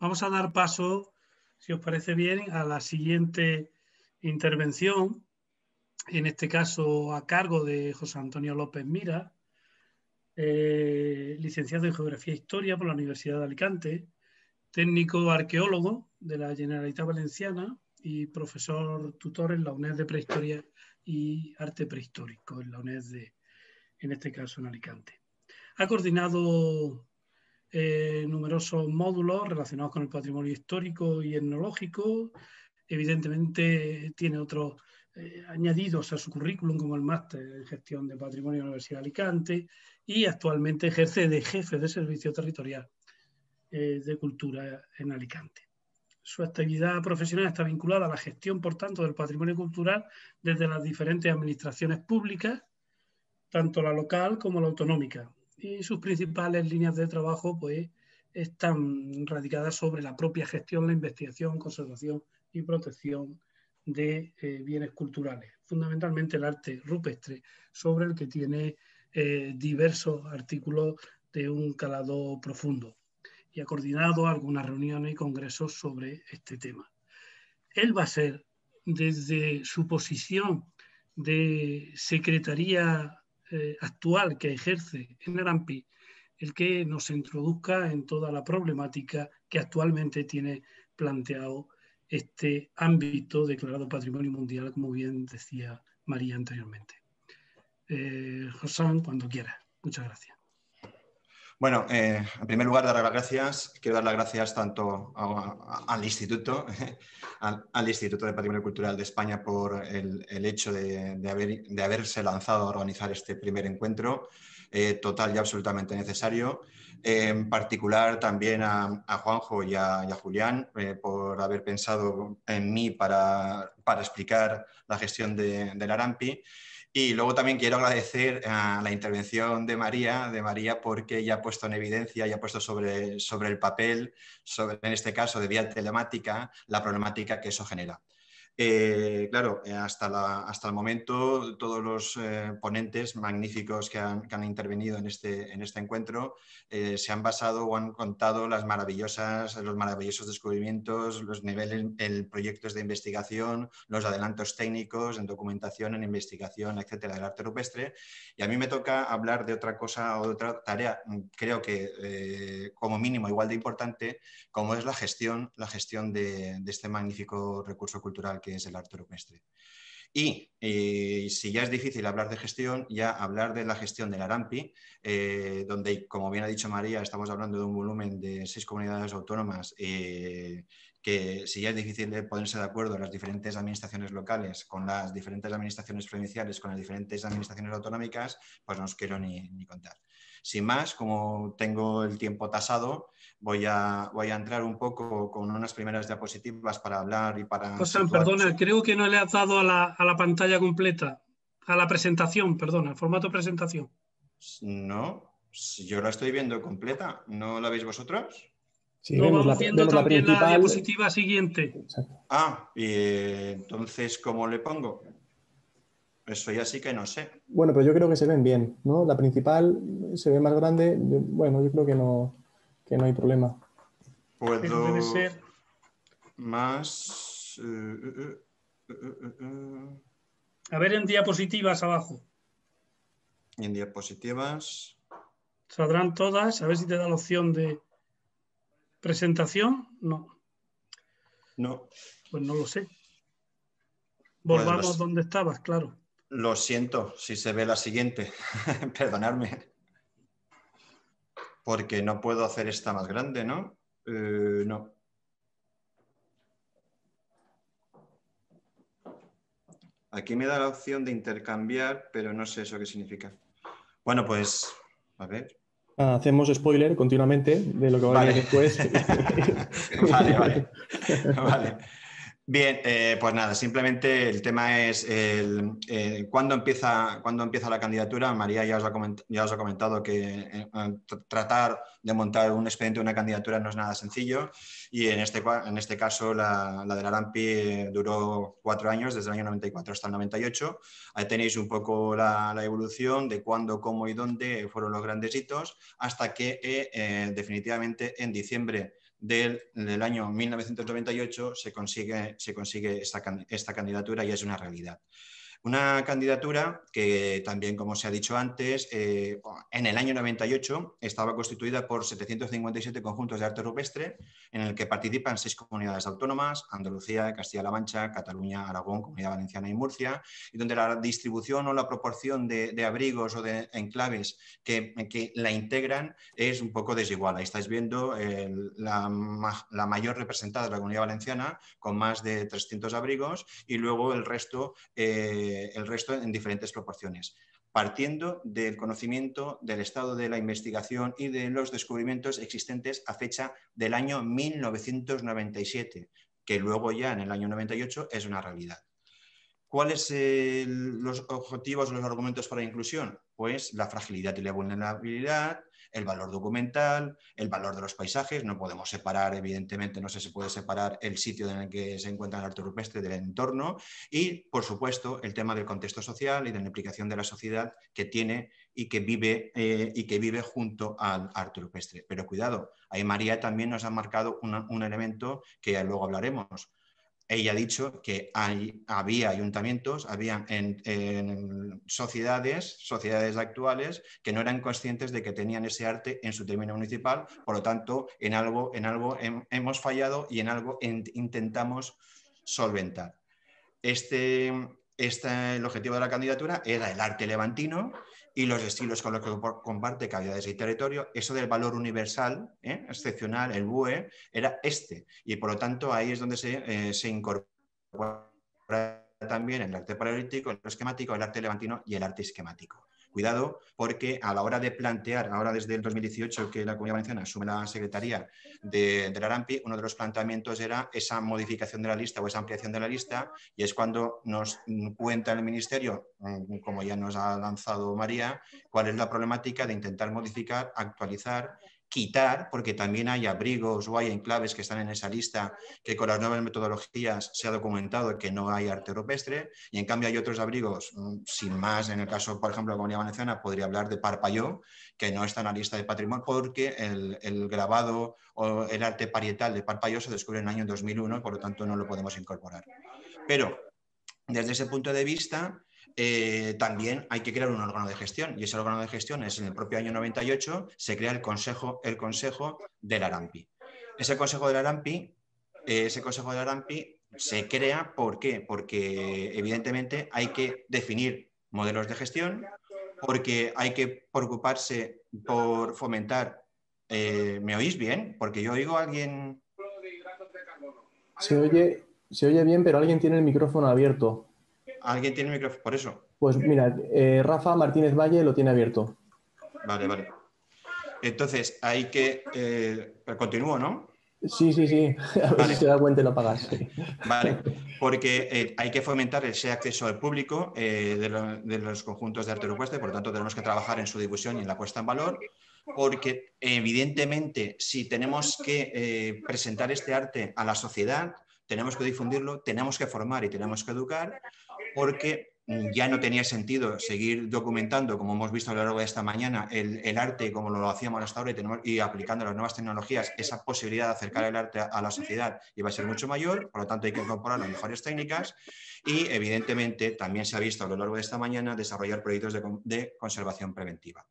Vamos a dar paso, si os parece bien, a la siguiente intervención, en este caso a cargo de José Antonio López Mira, eh, licenciado en Geografía e Historia por la Universidad de Alicante, técnico arqueólogo de la Generalitat Valenciana y profesor tutor en la UNED de Prehistoria y Arte Prehistórico, en la UNED de, en este caso en Alicante. Ha coordinado eh, numerosos módulos relacionados con el patrimonio histórico y etnológico. Evidentemente tiene otros eh, añadidos a su currículum como el máster en gestión de patrimonio de la Universidad de Alicante y actualmente ejerce de jefe de servicio territorial eh, de cultura en Alicante. Su actividad profesional está vinculada a la gestión, por tanto, del patrimonio cultural desde las diferentes administraciones públicas, tanto la local como la autonómica, y sus principales líneas de trabajo pues, están radicadas sobre la propia gestión, la investigación, conservación y protección de eh, bienes culturales, fundamentalmente el arte rupestre, sobre el que tiene eh, diversos artículos de un calado profundo y ha coordinado algunas reuniones y congresos sobre este tema. Él va a ser, desde su posición de Secretaría eh, actual que ejerce el Arampi, el que nos introduzca en toda la problemática que actualmente tiene planteado este ámbito declarado Patrimonio Mundial, como bien decía María anteriormente. Eh, José cuando quiera. Muchas gracias. Bueno, eh, en primer lugar, dar las gracias. Quiero dar las gracias tanto al Instituto, al, Instituto de Patrimonio Cultural de España por el, hecho de, haberse lanzado a organizar este primer encuentro, eh, total y absolutamente necesario. Eh, en particular también a, Juanjo y a, Julián por haber pensado en mí para, explicar la gestión del ARAMPI. Y luego también quiero agradecer a la intervención de María, de María porque ella ha puesto en evidencia y ha puesto sobre, sobre el papel, sobre, en este caso de vía telemática, la problemática que eso genera. Eh, claro, eh, hasta, el momento todos los eh, ponentes magníficos que han, intervenido en este, este encuentro se han basado o han contado las maravillosas, los maravillosos descubrimientos, los niveles, en proyectos de investigación, los adelantos técnicos en documentación, en investigación, etcétera, del arte rupestre. Y a mí me toca hablar de otra cosa o de otra tarea, mm, creo que como mínimo igual de importante, como es la gestión, la gestión de, de este magnífico recurso cultural que es el arte rupestre. Y eh, si ya es difícil hablar de gestión, ya hablar de la gestión del Arampi, eh, donde, como bien ha dicho María, estamos hablando de un volumen de seis comunidades autónomas, eh, que si ya es difícil ponerse de acuerdo las diferentes administraciones locales con las diferentes administraciones provinciales, con las diferentes administraciones autonómicas, pues no os quiero ni contar. Sin más, como tengo el tiempo tasado, voy a, voy a entrar un poco con unas primeras diapositivas para hablar y para... José, perdona, creo que no le has dado a la, pantalla completa, a la presentación, perdona, formato presentación. No, yo la estoy viendo completa, ¿no la veis vosotros? Sí, no, vamos la, viendo también la, la, diapositiva siguiente. Ah, entonces, ¿cómo le pongo? Eso ya sí que no sé. Bueno, pero yo creo que se ven bien, ¿no? La principal se ve más grande. bueno, yo creo que no, no hay problema. Puedo más. A ver en diapositivas abajo. En diapositivas. Saldrán todas. A ver si te da la opción de presentación. No. No. Pues no lo sé. Pues Volvamos donde estabas, claro. Lo siento si se ve la siguiente, perdonadme. Porque no puedo hacer esta más grande, ¿no? Eh, no. Aquí me da la opción de intercambiar, pero no sé eso qué significa. Bueno, pues, a ver. Ah, hacemos spoiler continuamente de lo que va a venir después. vale, vale. vale. Bien, eh, pues nada, simplemente el tema es el, eh, ¿cuándo, empieza, empieza la candidatura. María ya os ha, ya os ha comentado que eh, tratar de montar un expediente de una candidatura no es nada sencillo y en este, en este caso la, de la Lampi duró cuatro años, desde el año 94 hasta el 98. Ahí tenéis un poco la evolución de cuándo, cómo y dónde fueron los grandes hitos hasta que definitivamente en diciembre del, año 1998 se consigue, se consigue esta, esta candidatura y es una realidad. Una candidatura que también, como se ha dicho antes, eh, en el año 98 estaba constituida por 757 conjuntos de arte rupestre, en el que participan seis comunidades autónomas, Andalucía, Castilla-La Mancha, Cataluña, Aragón, Comunidad Valenciana y Murcia, y donde la distribución o la proporción de, abrigos o de enclaves que, la integran es un poco desigual. Ahí estáis viendo eh, la, mayor representada de la Comunidad Valenciana, con más de 300 abrigos, y luego el resto... Eh, eh, el resto en diferentes proporciones, partiendo del conocimiento del estado de la investigación y de los descubrimientos existentes a fecha del año 1997, que luego ya en el año 98 es una realidad. ¿Cuáles son eh, los objetivos, o los argumentos para la inclusión? Pues la fragilidad y la vulnerabilidad, el valor documental, el valor de los paisajes, no podemos separar, evidentemente, no sé se puede separar el sitio en el que se encuentra el arte rupestre del entorno y, por supuesto, el tema del contexto social y de la implicación de la sociedad que tiene y que vive, eh, y que vive junto al arte rupestre. Pero cuidado, ahí María también nos ha marcado un elemento que luego hablaremos, ella ha dicho que había ayuntamientos, había en, sociedades, sociedades actuales, que no eran conscientes de que tenían ese arte en su término municipal, por lo tanto, en algo, en algo hemos fallado y en algo intentamos solventar. Este, este, el objetivo de la candidatura era el arte levantino y los estilos con los que comparte cavidades y territorio. Eso del valor universal, ¿eh? excepcional, el BUE, era este. Y por lo tanto ahí es donde se, eh, incorpora también el arte paralítico, el esquemático, el arte levantino y el arte esquemático. Cuidado, porque a la hora de plantear, ahora desde el 2018 que la Comunidad Valenciana asume la Secretaría de, la RAMPI, uno de los planteamientos era esa modificación de la lista o esa ampliación de la lista, y es cuando nos cuenta el Ministerio, mm, como ya nos ha lanzado María, cuál es la problemática de intentar modificar, actualizar quitar, porque también hay abrigos o hay enclaves que están en esa lista que con las nuevas metodologías se ha documentado que no hay arte rupestre, y en cambio hay otros abrigos, mm, sin más, en el caso, por ejemplo, de la Comunidad Valenciana, podría hablar de Parpayó, que no está en la lista de patrimonio, porque el, grabado o el arte parietal de Parpayó se descubre en el año 2001, y por lo tanto no lo podemos incorporar. Pero desde ese punto de vista, eh, también hay que crear un órgano de gestión y ese órgano de gestión es en el propio año 98 se crea el Consejo, el consejo del Arampi. Ese Consejo del Arampi, eh, ese Consejo del Arampi se crea ¿por porque evidentemente hay que definir modelos de gestión, porque hay que preocuparse por fomentar. Eh, ¿Me oís bien? Porque yo oigo a alguien. Se oye, se oye bien, pero alguien tiene el micrófono abierto. ¿Alguien tiene el micrófono? Por eso. Pues mira, eh, Rafa Martínez Valle lo tiene abierto. Vale, vale. Entonces, hay que... Eh, continúo, ¿no? Sí, sí, sí. A ver si se da cuenta y lo pagas. Vale, porque eh, hay que fomentar ese acceso al público de, los conjuntos de arte rupestre. por lo tanto tenemos que trabajar en su difusión y en la puesta en valor, porque evidentemente si tenemos que presentar este arte a la sociedad, tenemos que difundirlo, tenemos que formar y tenemos que educar, porque mm, ya no tenía sentido seguir documentando, como hemos visto a lo largo de esta mañana, el, el arte como lo hacíamos hasta ahora y, y aplicando las nuevas tecnologías, esa posibilidad de acercar el arte a, la sociedad iba a ser mucho mayor, por lo tanto hay que incorporar las mejores técnicas y evidentemente también se ha visto a lo largo de esta mañana desarrollar proyectos de, de conservación preventiva.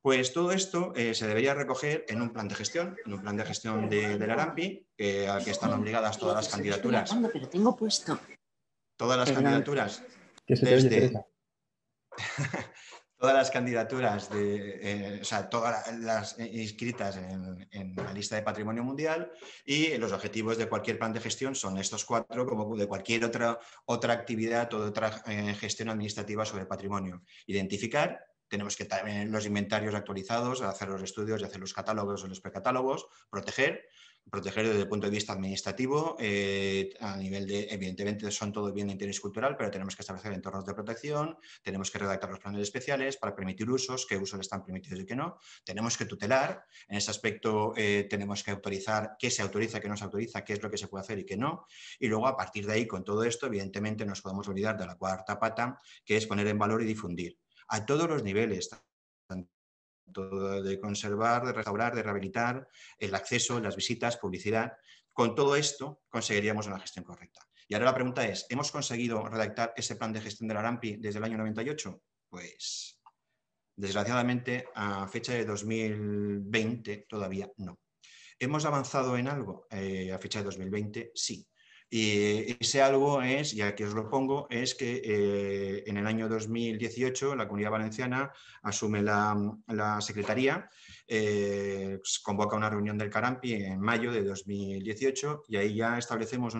Pues todo esto eh, se debería recoger en un plan de gestión, en un plan de gestión de, la ARAMPI, eh, al que están obligadas todas las candidaturas. Pero tengo puesto. Todas las candidaturas. desde, todas las candidaturas, de, eh, o sea, todas las inscritas en, la lista de patrimonio mundial y los objetivos de cualquier plan de gestión son estos cuatro, como de cualquier otra, otra actividad o otra eh, gestión administrativa sobre patrimonio. Identificar, tenemos que tener los inventarios actualizados, hacer los estudios y hacer los catálogos o los precatálogos, proteger, proteger desde el punto de vista administrativo, eh, a nivel de, evidentemente son todo bien de interés cultural, pero tenemos que establecer entornos de protección, tenemos que redactar los planes especiales para permitir usos, qué usos están permitidos y qué no, tenemos que tutelar, en ese aspecto eh, tenemos que autorizar qué se autoriza, qué no se autoriza, qué es lo que se puede hacer y qué no, y luego a partir de ahí, con todo esto, evidentemente nos podemos olvidar de la cuarta pata, que es poner en valor y difundir a todos los niveles, de conservar, de restaurar, de rehabilitar, el acceso, las visitas, publicidad. Con todo esto conseguiríamos una gestión correcta. Y ahora la pregunta es, ¿hemos conseguido redactar ese plan de gestión de la RAMPI desde el año 98? Pues desgraciadamente a fecha de 2020 todavía no. ¿Hemos avanzado en algo eh, a fecha de 2020? Sí. Y eh, ese algo es, y aquí os lo pongo, es que eh, en el año 2018 la Comunidad Valenciana asume la, Secretaría, eh, pues convoca una reunión del Carampi en mayo de 2018 y ahí ya establecemos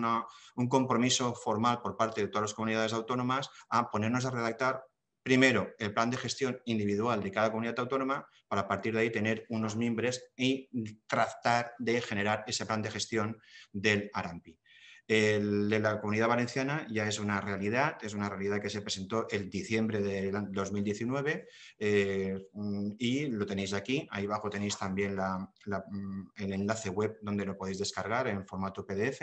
un compromiso formal por parte de todas las comunidades autónomas a ponernos a redactar primero el plan de gestión individual de cada comunidad autónoma para a partir de ahí tener unos miembros y tratar de generar ese plan de gestión del Arampi el de la comunidad valenciana ya es una realidad, es una realidad que se presentó el diciembre de 2019 eh, mm, y lo tenéis aquí. Ahí abajo tenéis también mm, el enlace web donde lo podéis descargar en formato PDF.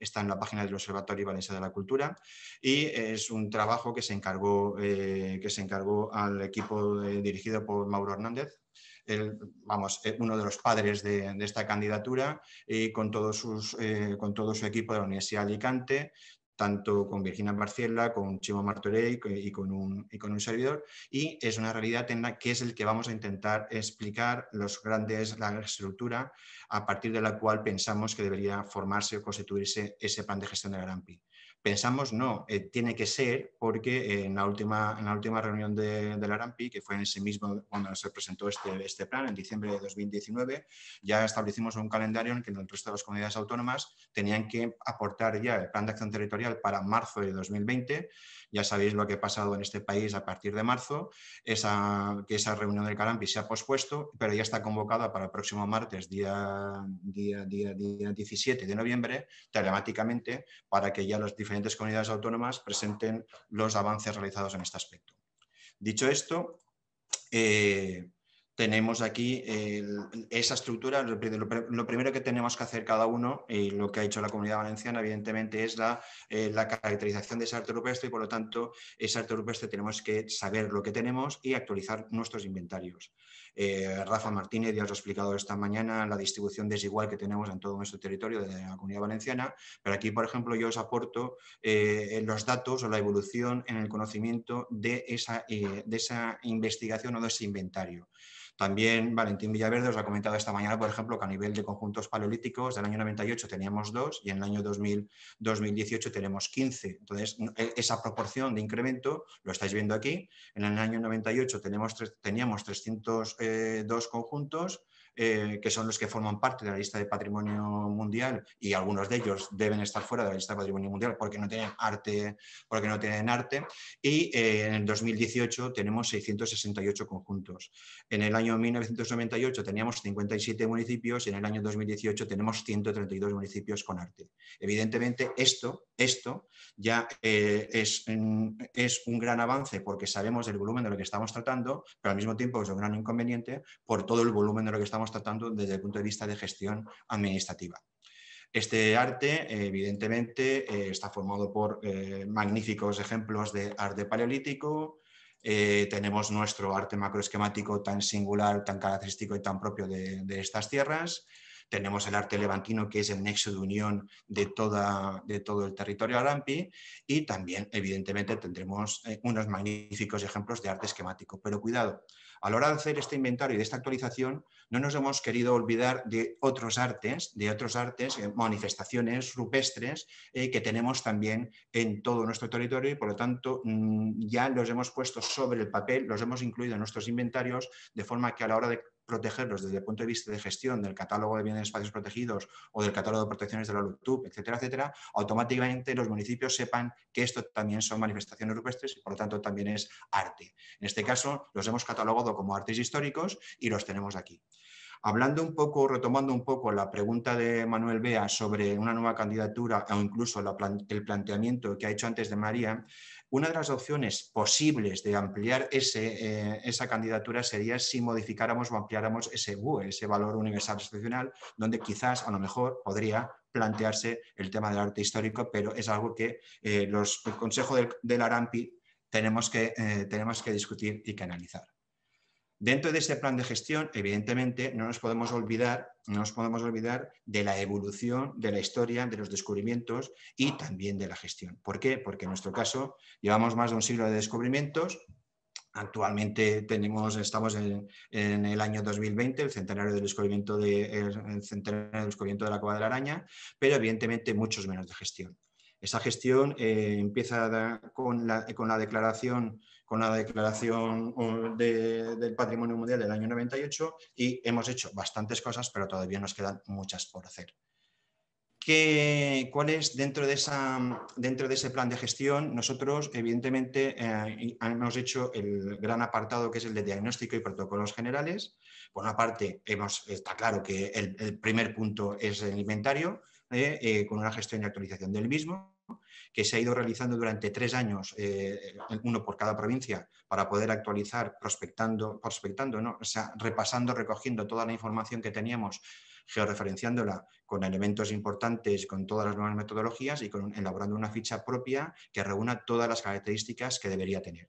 Está en la página del Observatorio Valenciano de la Cultura y es un trabajo que se encargó, eh, que se encargó al equipo eh, dirigido por Mauro Hernández vamos, eh, uno de los padres de, esta candidatura, y eh, con, todos sus, eh, con todo su equipo de la Universidad de Alicante, tanto con Virginia Marciela, con Chimo Martorell y con, un, con un servidor, y es una realidad que es el que vamos a intentar explicar los grandes, la estructura a partir de la cual pensamos que debería formarse o constituirse ese plan de gestión de la PIB. Pensamos, no, eh, tiene que ser porque eh, en, la última, en la última reunión de, la RAMPI, que fue en ese mismo, cuando se presentó este, este plan, en diciembre de 2019, ya establecimos un calendario en que el resto de las comunidades autónomas tenían que aportar ya el plan de acción territorial para marzo de 2020 ya sabéis lo que ha pasado en este país a partir de marzo, esa, que esa reunión del Carampi se ha pospuesto, pero ya está convocada para el próximo martes, día, día, 17 de noviembre, telemáticamente, para que ya las diferentes comunidades autónomas presenten los avances realizados en este aspecto. Dicho esto, eh, tenemos aquí esa estructura. Lo, primero que tenemos que hacer cada uno y lo que ha hecho la comunidad valenciana, evidentemente, es eh, la, caracterización de ese arte rupestre y, por lo tanto, ese arte rupestre tenemos que saber lo que tenemos y actualizar nuestros inventarios. Eh, Rafa Martínez ya os ha explicado esta mañana la distribución desigual que tenemos en todo nuestro territorio de la comunidad valenciana, pero aquí, por ejemplo, yo os aporto eh, los datos o la evolución en el conocimiento de esa, de esa investigación o de ese inventario. También Valentín Villaverde os ha comentado esta mañana, por ejemplo, que a nivel de conjuntos paleolíticos del año 98 teníamos dos y en el año 2018 tenemos 15. Entonces, e, esa proporción de incremento lo estáis viendo aquí. En el año 98 tenemos, teníamos 302 eh, conjuntos eh, que son los que forman parte de la lista de patrimonio mundial y algunos de ellos deben estar fuera de la lista de patrimonio mundial porque no tienen arte, porque no tienen arte. Y eh, en el 2018 tenemos 668 conjuntos. En el año 1998 teníamos 57 municipios y en el año 2018 tenemos 132 municipios con arte. Evidentemente esto, esto ya eh, es, un gran avance porque sabemos el volumen de lo que estamos tratando, pero al mismo tiempo es un gran inconveniente por todo el volumen de lo que estamos tratando desde el punto de vista de gestión administrativa. Este arte, evidentemente, eh, está formado por eh, magníficos ejemplos de arte paleolítico. Eh, tenemos nuestro arte macroesquemático tan singular, tan característico y tan propio de, estas tierras tenemos el arte levantino, que es el nexo de unión de, de todo el territorio arampi, y también, evidentemente, tendremos unos magníficos ejemplos de arte esquemático. Pero cuidado, a la hora de hacer este inventario y de esta actualización, no nos hemos querido olvidar de otros artes, de otros artes, eh, manifestaciones rupestres eh, que tenemos también en todo nuestro territorio y por lo tanto mm, ya los hemos puesto sobre el papel, los hemos incluido en nuestros inventarios, de forma que a la hora de protegerlos desde el punto de vista de gestión del catálogo de bienes espacios protegidos o del catálogo de protecciones de la LUCTUB, etcétera, etcétera, automáticamente los municipios sepan que esto también son manifestaciones rupestres y por lo tanto también es arte. En este caso los hemos catalogado como artes históricos y los tenemos aquí. Hablando un poco, retomando un poco la pregunta de Manuel Bea sobre una nueva candidatura o incluso el planteamiento que ha hecho antes de María, una de las opciones posibles de ampliar ese, eh, esa candidatura sería si modificáramos o ampliáramos ese ese valor universal institucional, donde quizás a lo mejor podría plantearse el tema del arte histórico, pero es algo que eh, los, el Consejo del, del, ARAMPI tenemos que, eh, tenemos que discutir y que analizar. Dentro de este plan de gestión, evidentemente, no nos podemos olvidar, no nos podemos olvidar de la evolución de la historia, de los descubrimientos y también de la gestión. ¿Por qué? Porque en nuestro caso llevamos más de un siglo de descubrimientos. Actualmente tenemos, estamos en, el año 2020, el centenario del descubrimiento de, de la Cueva de la Araña, pero evidentemente muchos menos de gestión. Esa gestión eh, empieza con la, con la declaración con la Declaración del Patrimonio Mundial del año 98 y hemos hecho bastantes cosas, pero todavía nos quedan muchas por hacer. ¿Qué, ¿Cuál es dentro de, esa, dentro de ese plan de gestión? Nosotros, evidentemente, eh, hemos hecho el gran apartado que es el de diagnóstico y protocolos generales. Por una parte, hemos, está claro que el, primer punto es el inventario, eh, eh, con una gestión y actualización del mismo que se ha ido realizando durante tres años, eh, uno por cada provincia, para poder actualizar, prospectando, repasando, recogiendo toda la información que teníamos, georreferenciándola con elementos importantes, con todas las nuevas metodologías y con, elaborando una ficha propia que reúna todas las características que debería tener.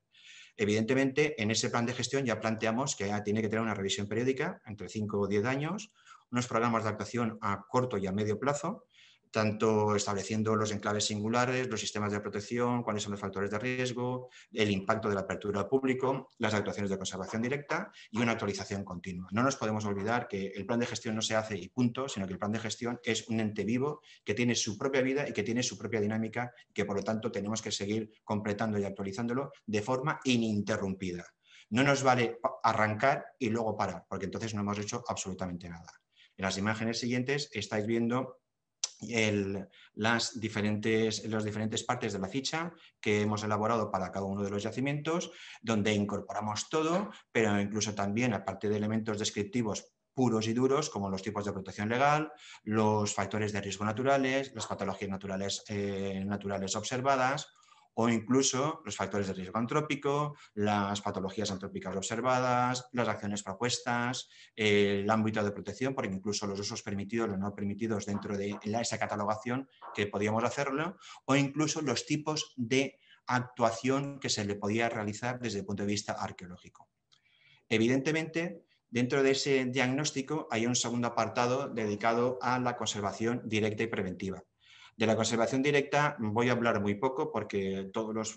Evidentemente, en ese plan de gestión ya planteamos que tiene que tener una revisión periódica entre cinco o 10 años, unos programas de actuación a corto y a medio plazo, tanto estableciendo los enclaves singulares, los sistemas de protección, cuáles son los factores de riesgo, el impacto de la apertura al público, las actuaciones de conservación directa y una actualización continua. No nos podemos olvidar que el plan de gestión no se hace y punto, sino que el plan de gestión es un ente vivo que tiene su propia vida y que tiene su propia dinámica que por lo tanto tenemos que seguir completando y actualizándolo de forma ininterrumpida. No nos vale arrancar y luego parar, porque entonces no hemos hecho absolutamente nada. En las imágenes siguientes estáis viendo el, las diferentes, las diferentes partes de la ficha que hemos elaborado para cada uno de los yacimientos, donde incorporamos todo, pero incluso también, aparte de elementos descriptivos puros y duros, como los tipos de protección legal, los factores de riesgo naturales, las patologías naturales, eh, naturales observadas o incluso los factores de riesgo antrópico, las patologías antrópicas observadas, las acciones propuestas, el ámbito de protección, porque incluso los usos permitidos, o no permitidos dentro de esa catalogación que podíamos hacerlo, o incluso los tipos de actuación que se le podía realizar desde el punto de vista arqueológico. Evidentemente, dentro de ese diagnóstico hay un segundo apartado dedicado a la conservación directa y preventiva. De la conservación directa voy a hablar muy poco porque todos los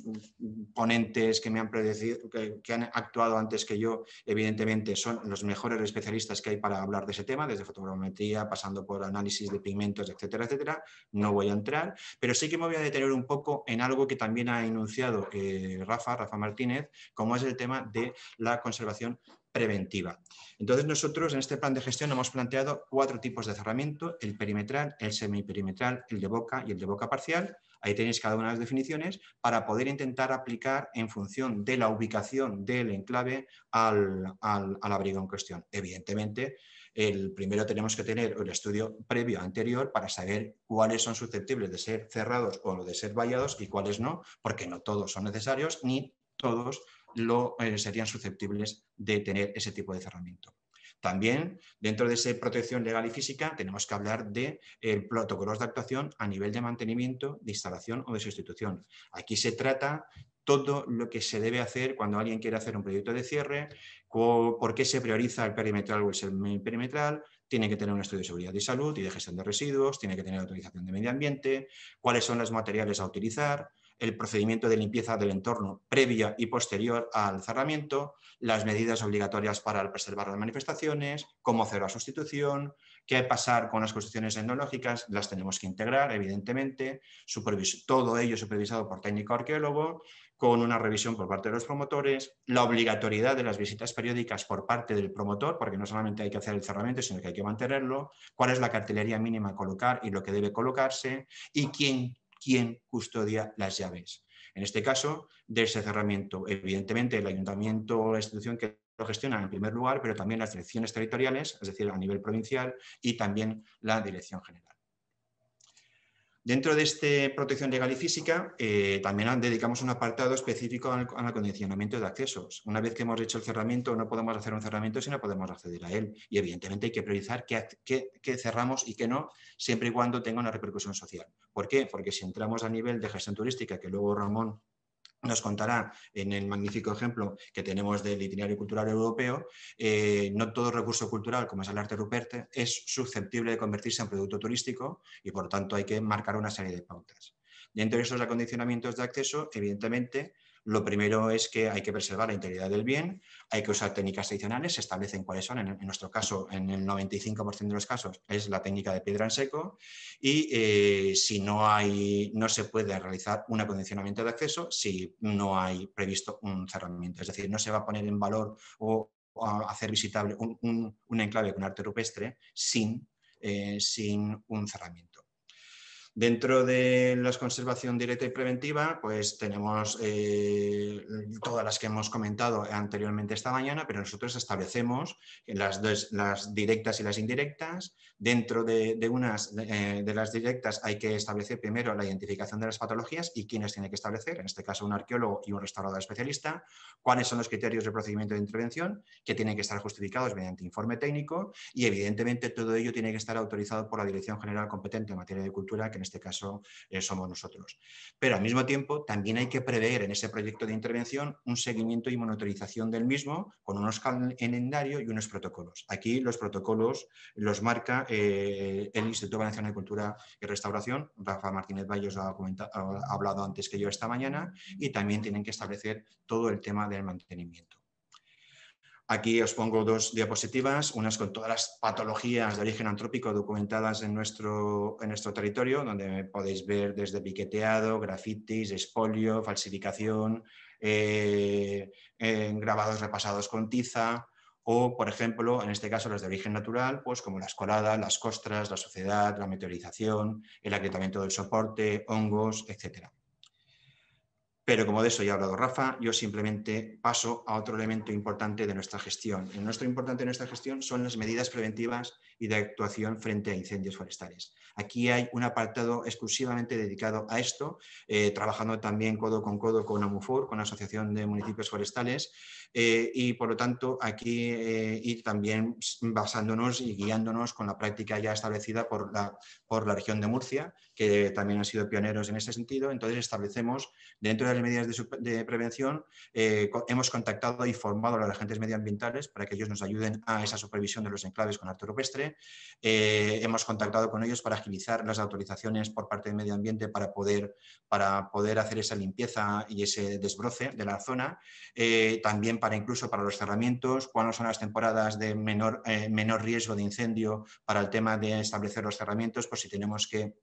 ponentes que me han predecido, que, han actuado antes que yo, evidentemente son los mejores especialistas que hay para hablar de ese tema, desde fotogrametría, pasando por análisis de pigmentos, etcétera, etcétera. No voy a entrar, pero sí que me voy a detener un poco en algo que también ha enunciado eh, Rafa, Rafa Martínez, como es el tema de la conservación preventiva. Entonces nosotros en este plan de gestión hemos planteado cuatro tipos de cerramiento, el perimetral, el semiperimetral, el de boca y el de boca parcial. Ahí tenéis cada una de las definiciones para poder intentar aplicar en función de la ubicación del enclave al, abrigo en cuestión. Evidentemente, el primero tenemos que tener el estudio previo anterior para saber cuáles son susceptibles de ser cerrados o de ser vallados y cuáles no, porque no todos son necesarios ni todos eh, serían susceptibles de tener ese tipo de cerramiento. También, dentro de esa protección legal y física, tenemos que hablar de eh, protocolos de actuación a nivel de mantenimiento, de instalación o de sustitución. Aquí se trata todo lo que se debe hacer cuando alguien quiere hacer un proyecto de cierre, por qué se prioriza el perimetral o el semiperimetral, tiene que tener un estudio de seguridad y salud y de gestión de residuos, tiene que tener autorización de medio ambiente, cuáles son los materiales a utilizar, el procedimiento de limpieza del entorno previa y posterior al cerramiento, las medidas obligatorias para preservar las manifestaciones, cómo hacer la sustitución, qué pasar con las construcciones tecnológicas, las tenemos que integrar, evidentemente, todo ello supervisado por técnico arqueólogo, con una revisión por parte de los promotores, la obligatoriedad de las visitas periódicas por parte del promotor, porque no solamente hay que hacer el cerramiento, sino que hay que mantenerlo, cuál es la cartelería mínima a colocar y lo que debe colocarse, y quién quién custodia las llaves. En este caso, ese cerramiento, evidentemente el ayuntamiento, o la institución que lo gestiona en primer lugar, pero también las direcciones territoriales, es decir, a nivel provincial y también la dirección general. Dentro de esta protección legal y física, eh, también dedicamos un apartado específico al, acondicionamiento de accesos. Una vez que hemos hecho el cerramiento, no podemos hacer un cerramiento si no podemos acceder a él. Y evidentemente hay que priorizar qué, qué cerramos y qué no, siempre y cuando tenga una repercusión social. ¿Por qué? Porque si entramos a nivel de gestión turística, que luego Ramón nos contará en el magnífico ejemplo que tenemos del itinerario cultural europeo, eh, no todo recurso cultural, como es el arte ruperte, es susceptible de convertirse en producto turístico y por tanto hay que marcar una serie de pautas. Dentro de esos acondicionamientos de acceso, evidentemente, lo primero es que hay que preservar la integridad del bien, hay que usar técnicas adicionales, se establecen cuáles son, en, nuestro caso, en el 95% de los casos, es la técnica de piedra en seco, y eh, si no, hay, no se puede realizar un acondicionamiento de acceso, si no hay previsto un cerramiento, es decir, no se va a poner en valor o hacer visitable un, enclave con arte rupestre sin, eh, sin un cerramiento. Dentro de la conservación directa y preventiva, pues tenemos eh, todas las que hemos comentado anteriormente esta mañana, pero nosotros establecemos las, las directas y las indirectas. Dentro de, unas eh, de, las directas hay que establecer primero la identificación de las patologías y quiénes tiene que establecer, en este caso un arqueólogo y un restaurador especialista, cuáles son los criterios de procedimiento de intervención que tienen que estar justificados mediante informe técnico y evidentemente todo ello tiene que estar autorizado por la Dirección General competente en materia de cultura, que en este caso eh, somos nosotros. Pero al mismo tiempo también hay que prever en ese proyecto de intervención un seguimiento y monitorización del mismo con unos calendarios y unos protocolos. Aquí los protocolos los marca eh, el Instituto Valenciano de Cultura y Restauración, Rafa Martínez Vallos ha hablado antes que yo esta mañana, y también tienen que establecer todo el tema del mantenimiento. Aquí os pongo dos diapositivas, unas con todas las patologías de origen antrópico documentadas en nuestro, territorio, donde podéis ver desde piqueteado, grafitis, espolio, falsificación, eh, eh, grabados repasados con tiza, o, por ejemplo, en este caso los de origen natural, pues como las coladas, las costras, la suciedad, la meteorización, el agrietamiento del soporte, hongos, etcétera. Pero como de eso ya ha hablado Rafa, yo simplemente paso a otro elemento importante de nuestra gestión. El nuestro importante de nuestra gestión son las medidas preventivas y de actuación frente a incendios forestales. Aquí hay un apartado exclusivamente dedicado a esto, eh, trabajando también codo con codo con AMUFOR, con la Asociación de Municipios Forestales, eh, y por lo tanto aquí y eh, también basándonos y guiándonos con la práctica ya establecida por la, por la región de Murcia, que también han sido pioneros en este sentido. Entonces establecemos dentro de las medidas de, de prevención, hemos contactado y formado a los agentes medioambientales para que ellos nos ayuden a esa supervisión de los enclaves con arte rupestre eh, hemos contactado con ellos para agilizar las autorizaciones por parte del medio ambiente para poder, para poder hacer esa limpieza y ese desbroce de la zona. Eh, también para incluso para los cerramientos, cuáles son las temporadas de eh, menor, riesgo de incendio para el tema de establecer los cerramientos, por pues si tenemos que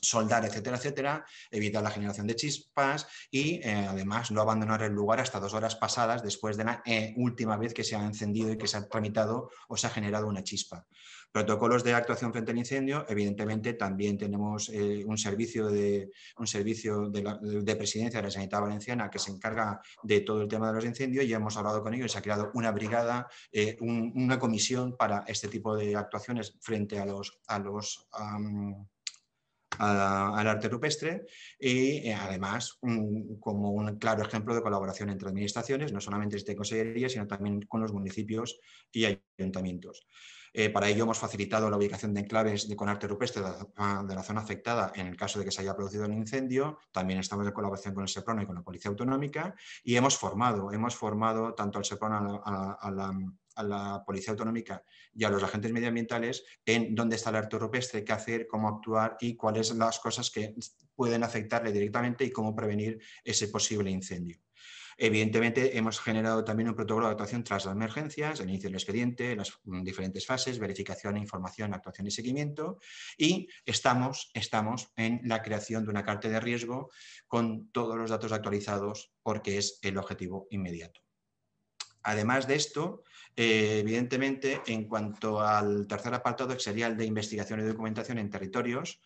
soldar, etcétera, etcétera, evitar la generación de chispas y además no abandonar el lugar hasta dos horas pasadas después de la última vez que se ha encendido y que se ha tramitado o se ha generado una chispa. Protocolos de actuación frente al incendio, evidentemente también tenemos eh, un servicio, de, un servicio de, presidencia de la Sanidad Valenciana que se encarga de todo el tema de los incendios y hemos hablado con ellos, se ha creado una brigada, eh, una comisión para este tipo de actuaciones frente a los... A los al arte rupestre y eh, además como un claro ejemplo de colaboración entre administraciones, no solamente desde consellería, sino también con los municipios y ayuntamientos. Eh, para ello hemos facilitado la ubicación de enclaves de, con arte rupestre de la, zona afectada en el caso de que se haya producido un incendio. También estamos en colaboración con el SEPRONA y con la Policía Autonómica y hemos formado, hemos formado tanto al SEPRONA a la a la Policía Autonómica y a los agentes medioambientales en dónde está el arte rupestre, qué hacer, cómo actuar y cuáles son las cosas que pueden afectarle directamente y cómo prevenir ese posible incendio. Evidentemente, hemos generado también un protocolo de actuación tras las emergencias, el inicio del expediente, las mm, diferentes fases, verificación, información, actuación y seguimiento. Y estamos, estamos en la creación de una carta de riesgo con todos los datos actualizados porque es el objetivo inmediato. Además de esto, eh, evidentemente, en cuanto al tercer apartado, que sería el de investigación y documentación en territorios,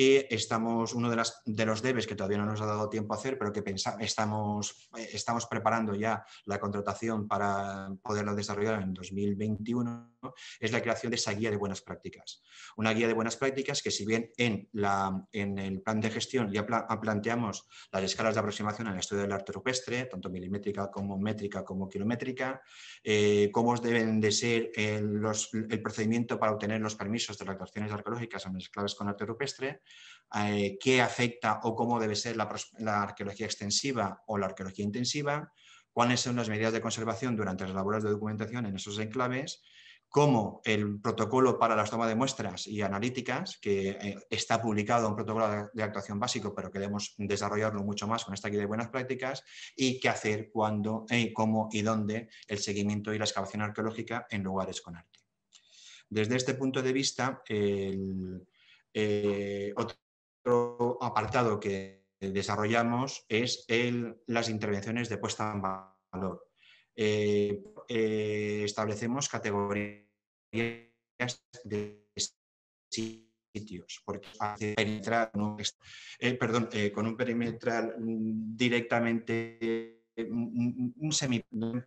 y estamos, uno de, las, de los debes que todavía no nos ha dado tiempo a hacer, pero que estamos, eh, estamos preparando ya la contratación para poderlo desarrollar en 2021, es la creación de esa guía de buenas prácticas. Una guía de buenas prácticas que si bien en, el plan de gestión ya planteamos las escalas de aproximación al estudio del arte rupestre, tanto milimétrica como métrica como kilométrica, eh, cómo deben de ser eh, el, procedimiento para obtener los permisos de las actuaciones arqueológicas en las claves con arte rupestre, eh, qué afecta o cómo debe ser la, arqueología extensiva o la arqueología intensiva, cuáles son las medidas de conservación durante las labores de documentación en esos enclaves, cómo el protocolo para las toma de muestras y analíticas, que eh, está publicado un protocolo de, actuación básico, pero queremos desarrollarlo mucho más con esta guía de buenas prácticas, y qué hacer, cuándo, eh, cómo y dónde el seguimiento y la excavación arqueológica en lugares con arte. Desde este punto de vista, el eh, otro apartado que desarrollamos es las intervenciones de puesta en valor. Eh, eh, establecemos categorías de sitios, porque perdón, con un perimetral directamente mm, mm, un semi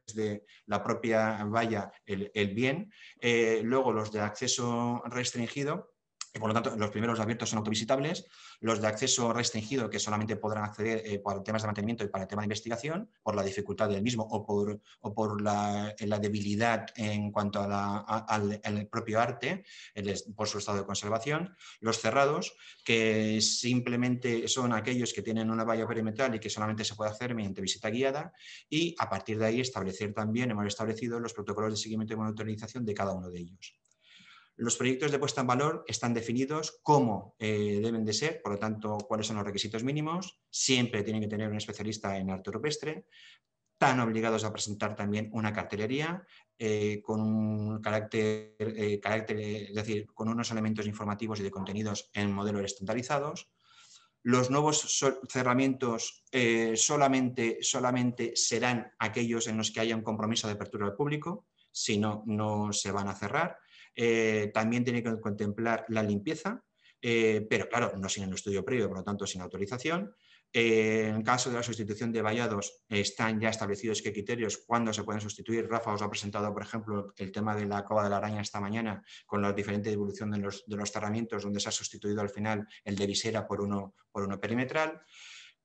de la propia valla el, bien, luego los de acceso restringido por lo tanto los primeros abiertos son autovisitables, los de acceso restringido que solamente podrán acceder eh, para temas de mantenimiento y para el tema de investigación por la dificultad del mismo o por, eh, la, debilidad en cuanto al, propio arte por su estado de conservación, los cerrados que simplemente son aquellos que tienen una valla perimetral y que solamente se puede hacer mediante visita guiada y a partir de ahí establecer también, hemos establecido los protocolos de seguimiento y monitorización de cada uno de ellos. Los proyectos de puesta en valor están definidos cómo eh, deben de ser, por lo tanto, cuáles son los requisitos mínimos. Siempre tienen que tener un especialista en arte rupestre. Están obligados a presentar también una cartelería eh, con un carácter, eh, decir, con unos elementos informativos y de contenidos en modelos estandarizados. Los nuevos cerramientos solamente, solamente serán aquellos en los que haya un compromiso de apertura al público, si no, no se van a cerrar eh, también tiene que contemplar la limpieza, eh, pero claro, no sin el estudio previo, por lo tanto, sin autorización. Eh, en caso de la sustitución de vallados, están ya establecidos qué criterios, cuándo se pueden sustituir. Rafa os ha presentado, por ejemplo, el tema de la cova de la araña esta mañana, con la diferente evolución de los, de cerramientos, donde se ha sustituido al final el de visera por uno perimetral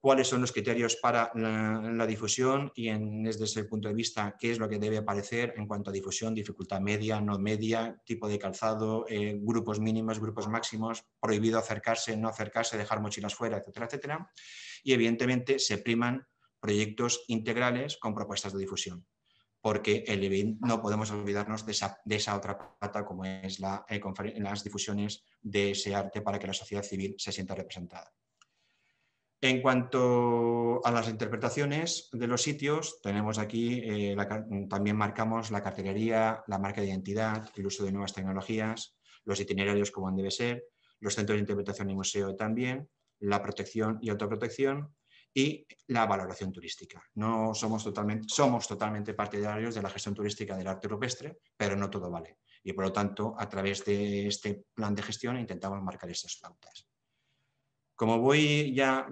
cuáles son los criterios para la, difusión y desde ese punto de vista qué es lo que debe aparecer en cuanto a difusión, dificultad media, no media, tipo de calzado, eh, grupos mínimos, grupos máximos, prohibido acercarse, no acercarse, dejar mochilas fuera, etcétera, etcétera. Y evidentemente se priman proyectos integrales con propuestas de difusión porque no podemos olvidarnos de esa, otra pata como es eh, las difusiones de ese arte para que la sociedad civil se sienta representada. En cuanto a las interpretaciones de los sitios, tenemos aquí, eh, también marcamos la cartelería, la marca de identidad, el uso de nuevas tecnologías, los itinerarios como debe ser, los centros de interpretación y museo también, la protección y autoprotección y la valoración turística. No somos totalmente, somos totalmente partidarios de la gestión turística del arte rupestre, pero no todo vale. Y por lo tanto, a través de este plan de gestión intentamos marcar esas pautas. Como voy ya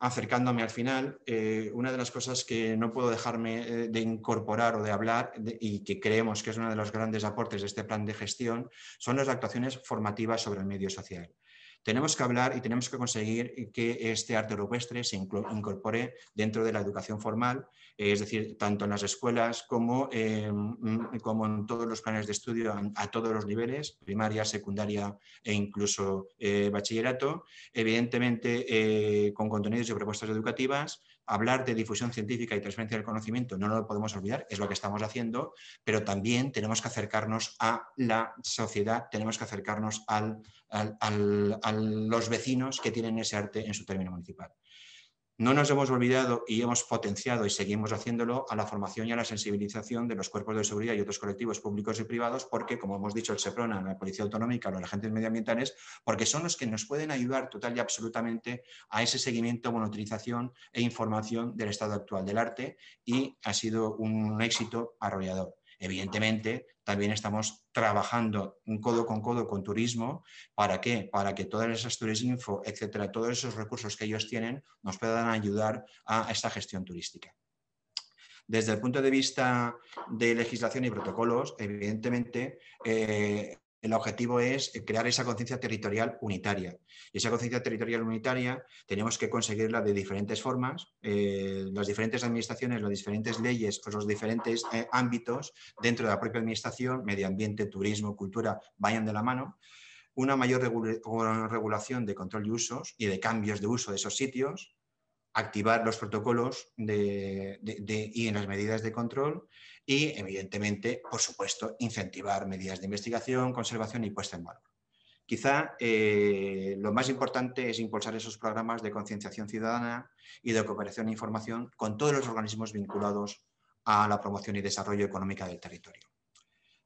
acercándome al final, eh, una de las cosas que no puedo dejarme eh, de incorporar o de hablar y que creemos que es uno de los grandes aportes de este plan de gestión son las actuaciones formativas sobre el medio social. Tenemos que hablar y tenemos que conseguir que este arte rupestre se incorpore dentro de la educación formal, eh, es decir, tanto en las escuelas em, mm, como, en todos los planes de estudio a, todos los niveles, primaria, secundaria e incluso eh, bachillerato, evidentemente eh, con contenidos y propuestas educativas hablar de difusión científica y transferencia del conocimiento no lo podemos olvidar, es lo que estamos haciendo, pero también tenemos que acercarnos a la sociedad, tenemos que acercarnos al, a los vecinos que tienen ese arte en su término municipal. No nos hemos olvidado y hemos potenciado y seguimos haciéndolo a la formación y a la sensibilización de los cuerpos de seguridad y otros colectivos públicos y privados, porque, como hemos dicho, el SEPRONA, la Policía Autonómica, los agentes medioambientales, porque son los que nos pueden ayudar total y absolutamente a ese seguimiento, monitorización e información del estado actual del arte y ha sido un éxito arrollador. Evidentemente, también estamos trabajando un codo con codo con turismo. ¿Para qué? Para que todas esas info, etcétera, todos esos recursos que ellos tienen nos puedan ayudar a esta gestión turística. Desde el punto de vista de legislación y protocolos, evidentemente, eh, el objetivo es eh, crear esa conciencia territorial unitaria. Y esa conciencia territorial unitaria tenemos que conseguirla de diferentes formas. Eh, las diferentes administraciones, las diferentes leyes o los diferentes eh, ámbitos dentro de la propia administración, medio ambiente, turismo, cultura, vayan de la mano. Una mayor regulación de control de usos y de cambios de uso de esos sitios, activar los protocolos y en las medidas de control y, evidentemente, por supuesto, incentivar medidas de investigación, conservación y puesta en valor. Quizá eh, lo más importante es impulsar esos programas de concienciación ciudadana y de cooperación e información con todos los organismos vinculados a la promoción y desarrollo económica del territorio.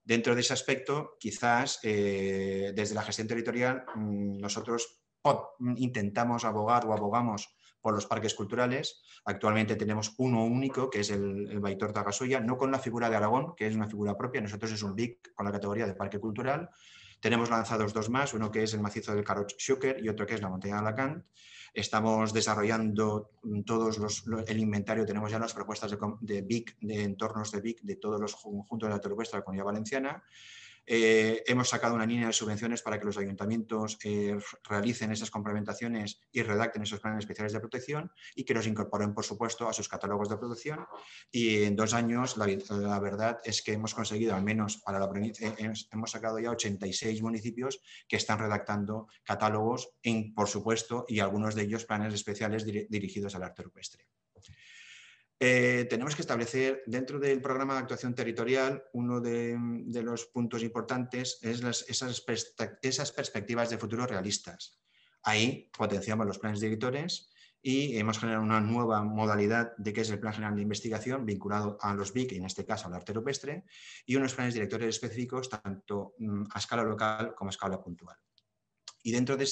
Dentro de ese aspecto, quizás eh, desde la gestión territorial mm, nosotros intentamos abogar o abogamos por los parques culturales. Actualmente tenemos uno único, que es el, el Baitor no con la figura de Aragón, que es una figura propia, nosotros es un BIC con la categoría de parque cultural. Tenemos lanzados dos más, uno que es el macizo del Caroch Sugar y otro que es la montaña de Alacant. Estamos desarrollando mm, todos los, el inventario, tenemos ya las propuestas de, BIC, de entornos de BIC, de todos los conjuntos de la de la comunidad valenciana. Eh, hemos sacado una línea de subvenciones para que los ayuntamientos eh, realicen esas complementaciones y redacten esos planes especiales de protección y que los incorporen, por supuesto, a sus catálogos de protección. Y en dos años, la, verdad es que hemos conseguido, al menos para la provincia, eh, hemos sacado ya 86 municipios que están redactando catálogos, en, por supuesto, y algunos de ellos planes especiales dirigidos al arte rupestre. Eh, tenemos que establecer dentro del programa de actuación territorial, uno de, los puntos importantes es esas, perspectivas de futuro realistas. Ahí potenciamos los planes directores y hemos generado una nueva modalidad de que es el Plan General de Investigación vinculado a los BIC, en este caso al arte rupestre, y unos planes directores específicos tanto mm, a escala local como a escala puntual. Y dentro de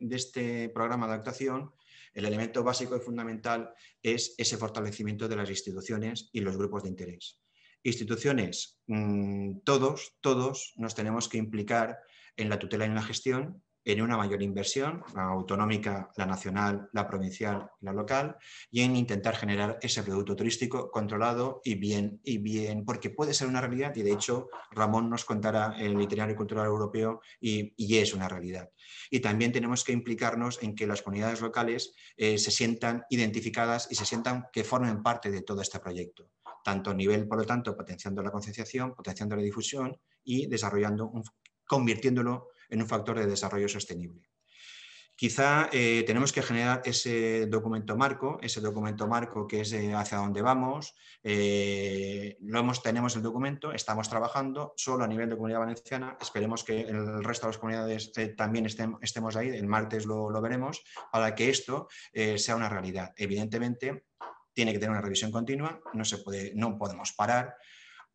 este programa de actuación el elemento básico y fundamental es ese fortalecimiento de las instituciones y los grupos de interés. Instituciones, mm, todos, todos nos tenemos que implicar en la tutela y en la gestión en una mayor inversión, la autonómica, la nacional, la provincial y la local, y en intentar generar ese producto turístico controlado y bien, y bien, porque puede ser una realidad, y de hecho Ramón nos contará el itinerario cultural europeo y, es una realidad. Y también tenemos que implicarnos en que las comunidades locales eh, se sientan identificadas y se sientan que formen parte de todo este proyecto tanto a nivel, por lo tanto, potenciando la concienciación, potenciando la difusión y desarrollando, convirtiéndolo en un factor de desarrollo sostenible. Quizá eh, tenemos que generar ese documento marco, ese documento marco que es hacia dónde vamos. Eh, lo hemos, tenemos el documento, estamos trabajando solo a nivel de comunidad valenciana. Esperemos que el resto de las comunidades eh, también estemos ahí. El martes lo, lo veremos para que esto sea una realidad. Evidentemente, tiene que tener una revisión continua, no, se puede, no podemos parar.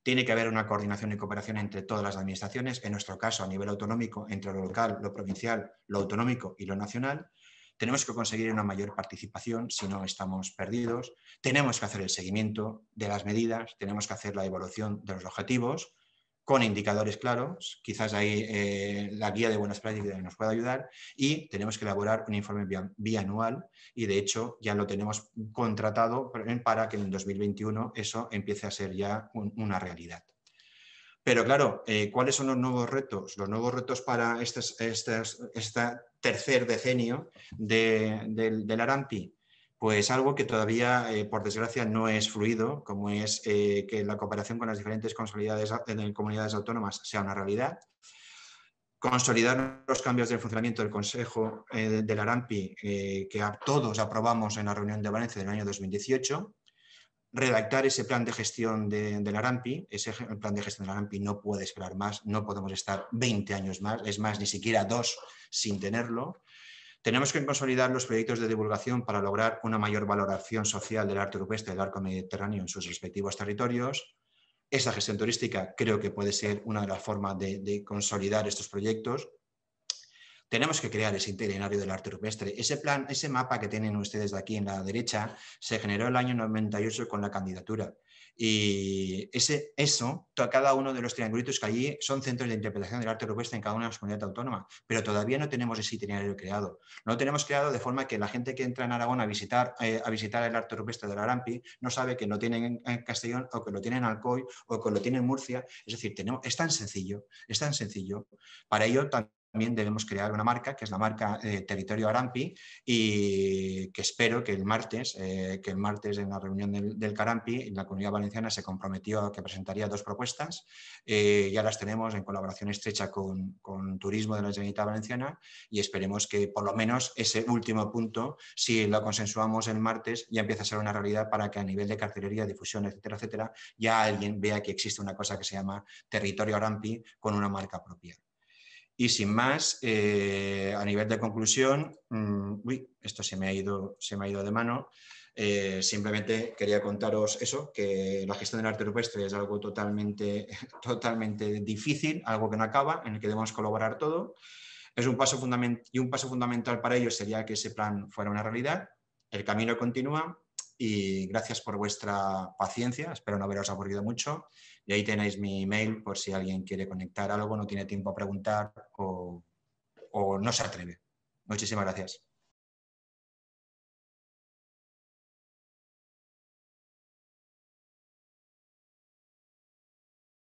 Tiene que haber una coordinación y cooperación entre todas las administraciones, en nuestro caso a nivel autonómico, entre lo local, lo provincial, lo autonómico y lo nacional. Tenemos que conseguir una mayor participación, si no estamos perdidos. Tenemos que hacer el seguimiento de las medidas, tenemos que hacer la evolución de los objetivos con indicadores claros, quizás ahí eh, la guía de buenas prácticas nos pueda ayudar, y tenemos que elaborar un informe bianual y de hecho ya lo tenemos contratado para que en el 2021 eso empiece a ser ya una realidad. Pero claro, eh, ¿cuáles son los nuevos retos? Los nuevos retos para este, tercer decenio de, del, del ARAMPI pues algo que todavía, eh, por desgracia, no es fluido, como es eh, que la cooperación con las diferentes eh, comunidades autónomas sea una realidad. Consolidar los cambios del funcionamiento del Consejo de del ARAMPI, que todos aprobamos en la reunión de Valencia del año 2018. Redactar ese plan de gestión de, la ARAMPI. Ese plan de gestión del ARAMPI no puede esperar más, no podemos estar 20 años más, es más, ni siquiera dos sin tenerlo tenemos que consolidar los proyectos de divulgación para lograr una mayor valoración social del arte rupestre del arco mediterráneo en sus respectivos territorios. Esa gestión turística creo que puede ser una de las formas de, consolidar estos proyectos. Tenemos que crear ese itinerario del arte rupestre. Ese plan, ese mapa que tienen ustedes de aquí en la derecha, se generó el año 98 con la candidatura. Y ese, eso, cada uno de los triangulitos que allí son centros de interpretación del arte rupestre en cada una de las comunidades autónomas, pero todavía no tenemos ese itinerario creado. No lo tenemos creado de forma que la gente que entra en Aragón a visitar, eh, a visitar el arte rupestre de la Arampi no sabe que lo tienen en Castellón o que lo tienen en Alcoy o que lo tienen en Murcia. Es decir, tenemos, es tan sencillo, es tan sencillo. Para ello también también debemos crear una marca, que es la marca eh, Territorio Arampi, y que espero que el martes, eh, que el martes en la reunión del, del, Carampi, la Comunidad Valenciana se comprometió a que presentaría dos propuestas. Eh, ya las tenemos en colaboración estrecha con, Turismo de la Generalitat Valenciana y esperemos que por lo menos ese último punto, si lo consensuamos el martes, ya empiece a ser una realidad para que a nivel de cartelería, difusión, etcétera, etcétera, ya alguien vea que existe una cosa que se llama Territorio Arampi con una marca propia. Y sin más, eh, a nivel de conclusión, mm, uy, esto se me ha ido, se me ha ido de mano. Eh, simplemente quería contaros eso, que la gestión del arte rupestre es algo totalmente, totalmente difícil, algo que no acaba, en el que debemos colaborar todo. Es un paso y un paso fundamental para ello sería que ese plan fuera una realidad. El camino continúa y gracias por vuestra paciencia. Espero no haberos aburrido mucho. Y ahí tenéis mi email por si alguien quiere conectar algo, no tiene tiempo a preguntar o, o no se atreve. Muchísimas gracias.